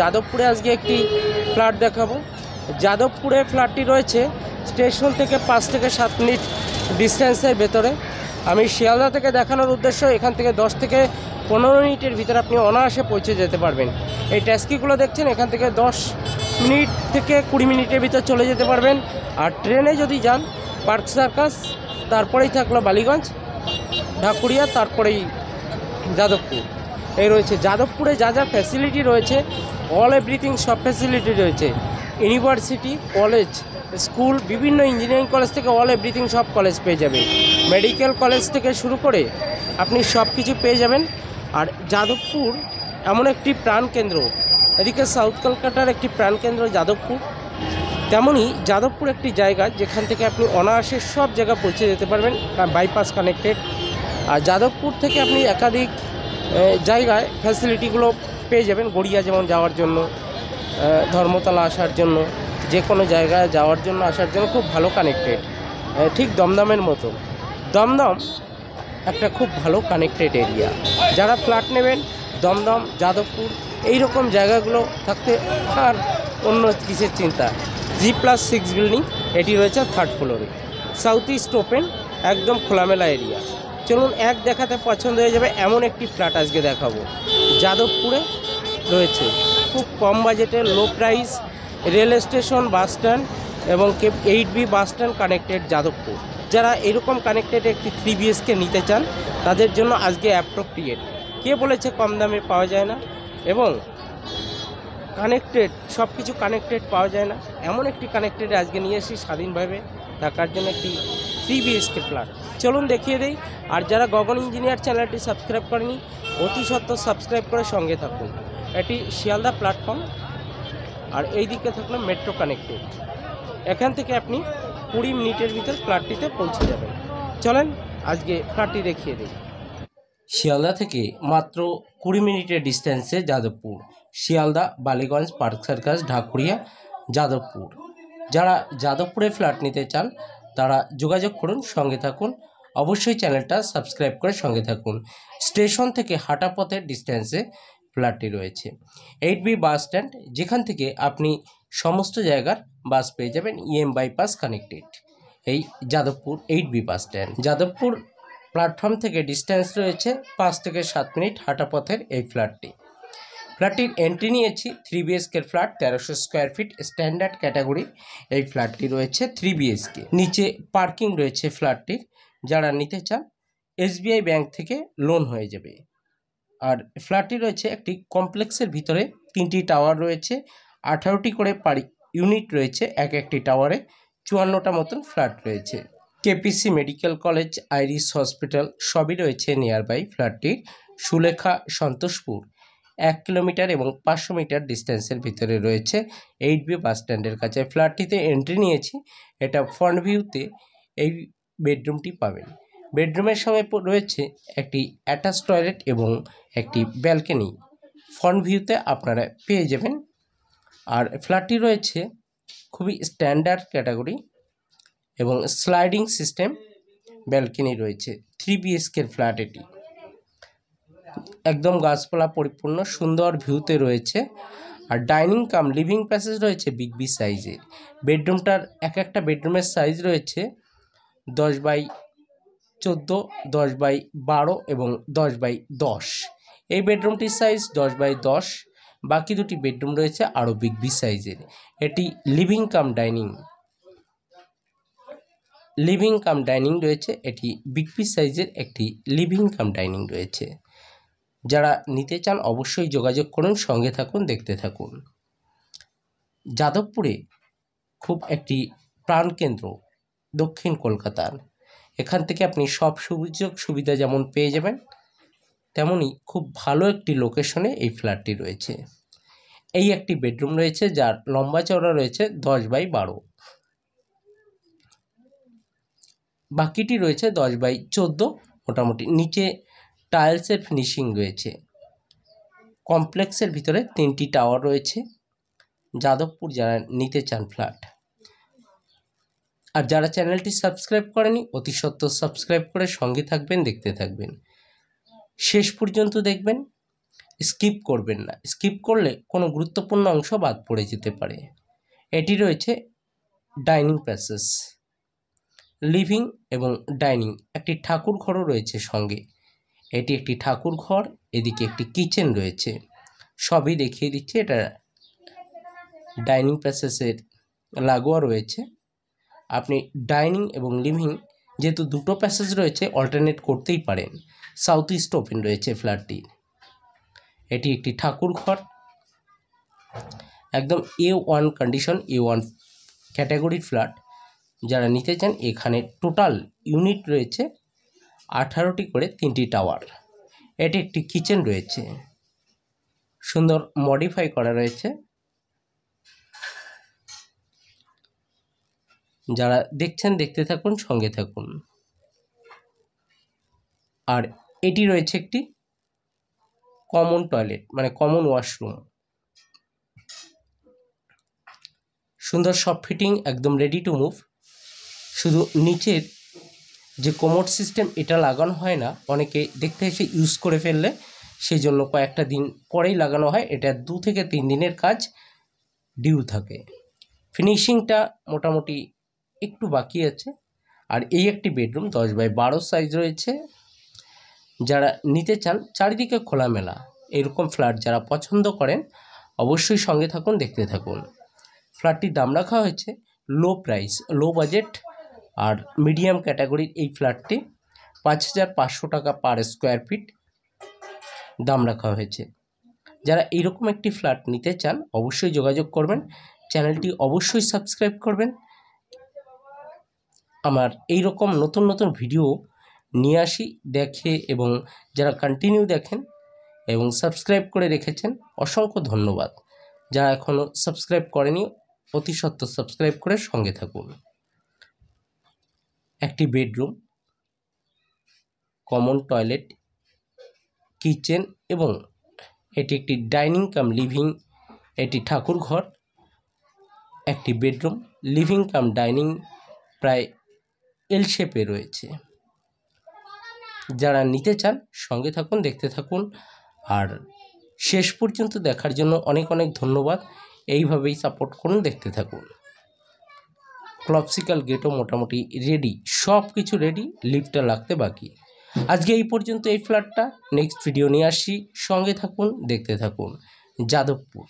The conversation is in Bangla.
যাদবপুরে আজকে একটি ফ্ল্যাট দেখাবো যাদবপুরে ফ্ল্যাটটি রয়েছে স্টেশন থেকে পাঁচ থেকে সাত মিনিট ডিস্টেন্সের ভেতরে আমি শিয়ালদা থেকে দেখানোর উদ্দেশ্য এখান থেকে দশ থেকে পনেরো মিনিটের ভিতরে আপনি অনায়াসে পৌঁছে যেতে পারবেন এই ট্যাক্সিগুলো দেখছেন এখান থেকে দশ মিনিট থেকে কুড়ি মিনিটের ভিতর চলে যেতে পারবেন আর ট্রেনে যদি যান পার্ক সার্কাস তারপরেই থাকলো বালিগঞ্জ ঢাকুরিয়া তারপরেই যাদবপুর এই রয়েছে যাদবপুরে যা যা ফ্যাসিলিটি রয়েছে অল এভরিথিং সব ফ্যাসিলিটি রয়েছে ইউনিভার্সিটি কলেজ স্কুল বিভিন্ন ইঞ্জিনিয়ারিং কলেজ থেকে অল এভরিথিং সব কলেজ পেয়ে যাবেন মেডিকেল কলেজ থেকে শুরু করে আপনি সব কিছু পেয়ে যাবেন আর যাদবপুর এমন একটি প্রাণকেন্দ্র এদিকে সাউথ কলকাতার একটি প্রাণকেন্দ্র যাদবপুর তেমনই যাদবপুর একটি জায়গা যেখান থেকে আপনি অনায়াসে সব জায়গা পৌঁছে যেতে পারবেন বাইপাস কানেক্টেড আর যাদবপুর থেকে আপনি একাধিক জায়গায় ফ্যাসিলিটিগুলো পেয়ে যাবেন গড়িয়া যেমন যাওয়ার জন্য ধর্মতলা আসার জন্য যে কোনো জায়গায় যাওয়ার জন্য আসার জন্য খুব ভালো কানেক্টেড ঠিক দমদমের মতো দমদম একটা খুব ভালো কানেক্টেড এরিয়া যারা ফ্ল্যাট নেবেন দমদম যাদবপুর এই রকম জায়গাগুলো থাকতে আর অন্য কিসের চিন্তা জি প্লাস সিক্স বিল্ডিং এটি রয়েছে থার্ড ফ্লোরে সাউথ ইস্ট ওপেন একদম খোলামেলা এরিয়া চলুন এক দেখাতে পছন্দ হয়ে যাবে এমন একটি ফ্ল্যাট আজকে দেখাবো যাদবপুরে রয়েছে খুব কম বাজেটে low price rail station bus stand এবং কেপ eight B bus stand connected Jadavpur যারা এরকম কানেক্টেড একটি থ্রি বিএসকে নিতে চান তাদের জন্য আজকে অ্যাপ্রোপ্রিয়েট কে বলেছে কম দামে পাওয়া যায় না এবং কানেক্টেড সব কিছু কানেক্টেড পাওয়া যায় না এমন একটি কানেক্টেড আজকে নিয়ে এসি স্বাধীনভাবে থাকার জন্য একটি থ্রি বিএসকে ফ্ল্যাট চলুন দেখিয়ে দেই আর যারা গগন ইঞ্জিনিয়ার চ্যানেলটি সাবস্ক্রাইব করেনি অতি সত্ত্বর সাবস্ক্রাইব করে সঙ্গে থাকুন এটি শিয়ালদা প্ল্যাটফর্ম আর এই দিকে থাকলো মেট্রো কানেক্টেড এখান থেকে আপনি কুড়ি মিনিটের ভিতর ফ্ল্যাটটিতে পৌঁছে যাবেন চলেন আজকে ফ্ল্যাটটি দেখিয়ে দিই শিয়ালদা থেকে মাত্র কুড়ি মিনিটের ডিস্টেন্সে যাদবপুর শিয়ালদা বালিগঞ্জ পার্ক সার্কাস ঢাকুরিয়া যাদবপুর যারা যাদবপুরে ফ্ল্যাট নিতে চান তারা যোগাযোগ করুন সঙ্গে থাকুন অবশ্যই চ্যানেলটা সাবস্ক্রাইব করে সঙ্গে থাকুন স্টেশন থেকে হাঁটা পথের ডিস্ট্যান্সে ফ্ল্যাটটি রয়েছে এইট বি বাস স্ট্যান্ড যেখান থেকে আপনি সমস্ত জায়গার বাস পেয়ে যাবেন ইএম বাইপাস কানেক্টেড এই Jadavpur eight B bus stand Jadavpur platform থেকে ডিস্ট্যান্স রয়েছে পাঁচ থেকে সাত মিনিট হাঁটা পথের এই ফ্ল্যাটটি ফ্ল্যাটটির এন্ট্রি নিয়েছি থ্রি বিএসকের ফ্ল্যাট তেরোশো স্কোয়ার ফিট স্ট্যান্ডার্ড ক্যাটাগরি এই ফ্ল্যাটটি রয়েছে থ্রি বিএসকে নিচে পার্কিং রয়েছে ফ্ল্যাটটির যারা নিতে চান এসবিআই ব্যাংক থেকে লোন হয়ে যাবে আর ফ্ল্যাটটি রয়েছে একটি কমপ্লেক্সের ভিতরে তিনটি টাওয়ার রয়েছে আঠারোটি করে পাড়ি ইউনিট রয়েছে এক একটি টাওয়ারে চুয়ান্নটা মতন ফ্ল্যাট রয়েছে KPC medical college Iris hospital সবই রয়েছে নিয়ার বাই ফ্ল্যাটটির সুলেখা সন্তোষপুর এক কিলোমিটার এবং পাঁচশো মিটার ডিস্ট্যান্সের ভিতরে রয়েছে এইট বি বাস স্ট্যান্ডের কাছে ফ্ল্যাটটিতে এন্ট্রি নিয়েছি এটা ফ্রন্ট ভিউতে এই বেডরুমটি পাবেন বেডরুমের সঙ্গে রয়েছে একটি অ্যাটাচ টয়লেট এবং একটি ব্যালকনি ফ্রন্ট ভিউতে আপনারা পেয়ে যাবেন আর ফ্ল্যাটটি রয়েছে খুবই স্ট্যান্ডার্ড ক্যাটাগরি এবং স্লাইডিং সিস্টেম ব্যালকনি রয়েছে থ্রি বিএসকের ফ্ল্যাট এটি একদম গাছপালা পরিপূর্ণ সুন্দর ভিউতে রয়েছে আর ডাইনিং কাম লিভিং প্যাসেজ রয়েছে বিগ বি সাইজের বেডরুমটার এক একটা বেডরুমের সাইজ রয়েছে দশ বাই চোদ্দো দশ বাই বারো এবং দশ বাই দশ এই বেডরুমটির সাইজ দশ বাই দশ বাকি দুটি বেডরুম রয়েছে আরও বিগ বি সাইজের এটি living cum dining living cum dining রয়েছে এটি বিগ বি সাইজের একটি লিভিং কাম ডাইনিং রয়েছে যারা নিতে চান অবশ্যই যোগাযোগ করুন সঙ্গে থাকুন দেখতে থাকুন যাদবপুরে খুব একটি প্রাণকেন্দ্র দক্ষিণ কলকাতার এখান থেকে আপনি সব সুযোগ সুবিধা যেমন পেয়ে যাবেন তেমনই খুব ভালো একটি লোকেশনে এই ফ্ল্যাটটি রয়েছে এই একটি বেডরুম রয়েছে যার লম্বা চওড়া রয়েছে দশ বাই বারো বাকিটি রয়েছে দশ বাই চোদ্দো মোটামুটি নিচে টাইলসের ফিনিশিং রয়েছে কমপ্লেক্সের ভিতরে তিনটি টাওয়ার রয়েছে যাদবপুর যারা নিতে চান ফ্ল্যাট আর যারা চ্যানেলটি সাবস্ক্রাইব করেনি অতি সত্য সাবস্ক্রাইব করে সঙ্গে থাকবেন দেখতে থাকবেন শেষ পর্যন্ত দেখবেন স্কিপ করবেন না স্কিপ করলে কোনো গুরুত্বপূর্ণ অংশ বাদ পড়ে যেতে পারে এটি রয়েছে ডাইনিং প্যাসেস লিভিং এবং ডাইনিং একটি ঠাকুর ঘরও রয়েছে সঙ্গে এটি একটি ঠাকুর ঘর এদিকে একটি কিচেন রয়েছে সবই দেখিয়ে দিচ্ছে এটা ডাইনিং প্যাসেসের লাগোয়া রয়েছে আপনি ডাইনিং এবং লিভিং যেহেতু দুটো প্যাসেজ রয়েছে অল্টারনেট করতেই পারেন সাউথ ইস্ট ওপেন রয়েছে ফ্ল্যাটটি এটি একটি ঠাকুর ঘর একদম A one condition A one ক্যাটাগরির ফ্ল্যাট যারা নিতে চান এখানে টোটাল ইউনিট রয়েছে আঠারোটি করে তিনটি টাওয়ার এটি একটি কিচেন রয়েছে সুন্দর মডিফাই করা রয়েছে যারা দেখছেন দেখতে থাকুন সঙ্গে থাকুন আর এটি রয়েছে একটি কমন টয়লেট মানে কমন ওয়াশরুম সুন্দর সব ফিটিং একদম রেডি টু মুভ শুধু নিচের যে কোমোট সিস্টেম এটা লাগানো হয় না অনেকে দেখতে এসে ইউজ করে ফেললে সেই জন্য কয়েকটা দিন পরেই লাগানো হয় এটা দু থেকে তিন দিনের কাজ ডিউ থাকে ফিনিশিংটা মোটামুটি একটু বাকি আছে আর এই একটি বেডরুম দশ বাই বারো সাইজ রয়েছে যারা নিতে চান চারিদিকে খোলামেলা এরকম ফ্ল্যাট যারা পছন্দ করেন অবশ্যই সঙ্গে থাকুন দেখতে থাকুন ফ্ল্যাটটির দাম রাখা হয়েছে লো প্রাইস লো বাজেট আর মিডিয়াম ক্যাটাগরির এই ফ্ল্যাটটি পাঁচ হাজার পাঁচশো টাকা পার স্কোয়ার ফিট দাম রাখা হয়েছে যারা এরকম একটি ফ্ল্যাট নিতে চান অবশ্যই যোগাযোগ করবেন চ্যানেলটি অবশ্যই সাবস্ক্রাইব করবেন আমার এই রকম নতুন নতুন ভিডিও নিয়ে আসি দেখে এবং যারা কন্টিনিউ দেখেন এবং সাবস্ক্রাইব করে রেখেছেন অসংখ্য ধন্যবাদ যারা এখনও সাবস্ক্রাইব করেনি অতি সত্ত্বর সাবস্ক্রাইব করে সঙ্গে থাকুন একটি বেডরুম কমন টয়লেট কিচেন এবং এটি একটি ডাইনিং কাম লিভিং এটি ঠাকুর ঘর একটি বেডরুম লিভিং কাম ডাইনিং প্রায় এল শেপে রয়েছে যারা নিতে চান সঙ্গে থাকুন দেখতে থাকুন আর শেষ পর্যন্ত দেখার জন্য অনেক অনেক ধন্যবাদ এইভাবেই সাপোর্ট করুন দেখতে থাকুন ক্লপসিক্যাল গেটও মোটামুটি রেডি সব কিছু রেডি লিপটা লাগতে বাকি আজকে এই পর্যন্ত এই ফ্ল্যাটটা নেক্সট ভিডিও নিয়ে আসি সঙ্গে থাকুন দেখতে থাকুন যাদবপুর